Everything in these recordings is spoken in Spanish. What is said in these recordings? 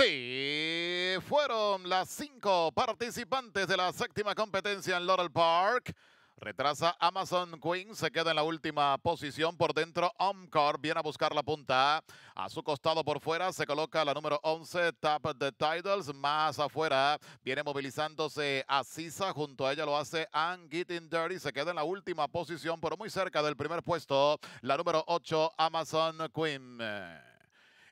Sí, fueron las cinco participantes de la séptima competencia en Laurel Park. Retrasa Amazon Queen, se queda en la última posición. Por dentro, Omcor viene a buscar la punta. A su costado por fuera se coloca la número 11, Tap the Titles. Más afuera viene movilizándose Asisa. Junto a ella lo hace I'm Getting Dirty. Se queda en la última posición, pero muy cerca del primer puesto. La número 8, Amazon Queen.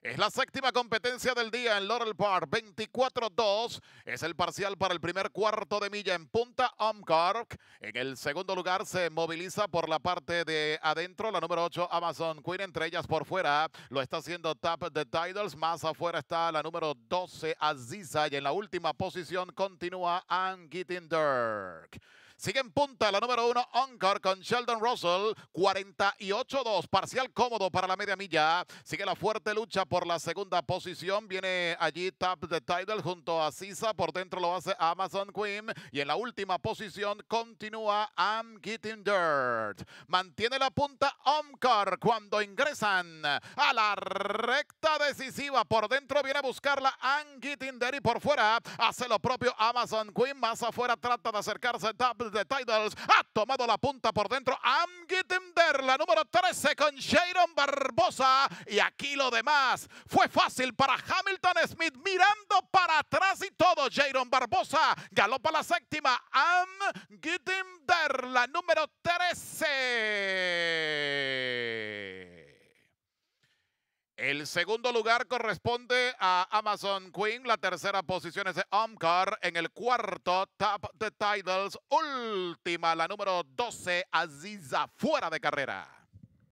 Es la séptima competencia del día en Laurel Park. 24-2 es el parcial para el primer cuarto de milla en punta. Omkark en el segundo lugar se moviliza por la parte de adentro. La número 8 Amazon Queen entre ellas por fuera. Lo está haciendo Tap the titles Más afuera está la número 12 Aziza y en la última posición continúa Angie Sigue en punta la número uno, Onkar, con Sheldon Russell. 48-2, parcial cómodo para la media milla. Sigue la fuerte lucha por la segunda posición. Viene allí Tap the Tidal junto a Sisa. Por dentro lo hace Amazon Queen. Y en la última posición continúa I'm Getting Dirt. Mantiene la punta Onkar cuando ingresan a la recta decisiva. Por dentro viene a buscarla I'm Getting y por fuera hace lo propio Amazon Queen. Más afuera trata de acercarse tab de titles ha tomado la punta por dentro. there la número 13 con Sharon Barbosa. Y aquí lo demás fue fácil para Hamilton Smith mirando para atrás y todo. Jairon Barbosa galopa la séptima. there la número 13. El segundo lugar corresponde a Amazon Queen. La tercera posición es de Omcar. En el cuarto, Top the Titles. Última, la número 12, Aziza, fuera de carrera.